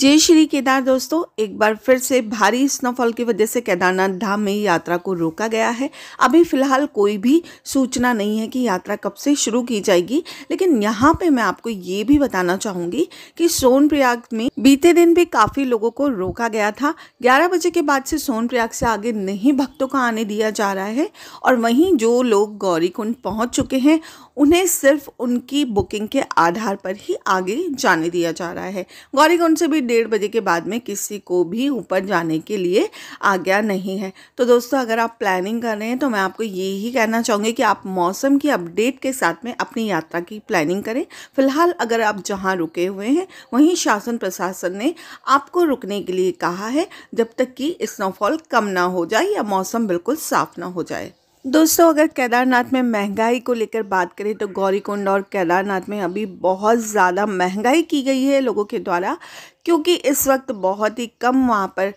जय श्री केदार दोस्तों एक बार फिर से भारी स्नोफॉल की वजह से केदारनाथ धाम में यात्रा को रोका गया है अभी फिलहाल कोई भी सूचना नहीं है कि यात्रा कब से शुरू की जाएगी लेकिन यहाँ पे मैं आपको ये भी बताना चाहूँगी कि सोनप्रयाग में बीते दिन भी काफ़ी लोगों को रोका गया था ग्यारह बजे के बाद से सोनप्रयाग से आगे नहीं भक्तों का आने दिया जा रहा है और वहीं जो लोग गौरीकुंड पहुँच चुके हैं उन्हें सिर्फ उनकी बुकिंग के आधार पर ही आगे जाने दिया जा रहा है गौरीकुंड से भी डेढ़ बजे के बाद में किसी को भी ऊपर जाने के लिए आज्ञा नहीं है तो दोस्तों अगर आप प्लानिंग कर रहे हैं तो मैं आपको यही कहना चाहूँगी कि आप मौसम की अपडेट के साथ में अपनी यात्रा की प्लानिंग करें फिलहाल अगर आप जहाँ रुके हुए हैं वहीं शासन प्रशासन ने आपको रुकने के लिए कहा है जब तक कि स्नोफॉल कम ना हो जाए या मौसम बिल्कुल साफ ना हो जाए दोस्तों अगर केदारनाथ में महंगाई को लेकर बात करें तो गौरीकुंड और केदारनाथ में अभी बहुत ज़्यादा महंगाई की गई है लोगों के द्वारा क्योंकि इस वक्त बहुत ही कम वहाँ पर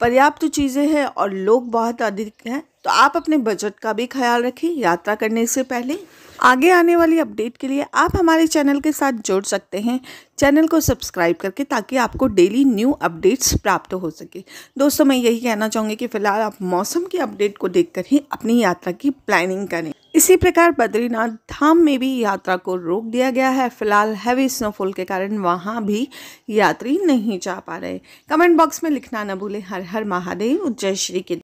पर्याप्त चीज़ें हैं और लोग बहुत अधिक हैं तो आप अपने बजट का भी ख्याल रखें यात्रा करने से पहले आगे आने वाली अपडेट के लिए आप हमारे चैनल के साथ जुड़ सकते हैं चैनल को सब्सक्राइब करके ताकि आपको डेली न्यू अपडेट्स प्राप्त हो सके दोस्तों मैं यही कहना चाहूँगी कि फ़िलहाल आप मौसम की अपडेट को देखकर ही अपनी यात्रा की प्लानिंग करें इसी प्रकार बद्रीनाथ धाम में भी यात्रा को रोक दिया गया है फिलहाल हैवी स्नोफॉल के कारण वहां भी यात्री नहीं जा पा रहे कमेंट बॉक्स में लिखना न भूले हर हर महादेव जय श्री के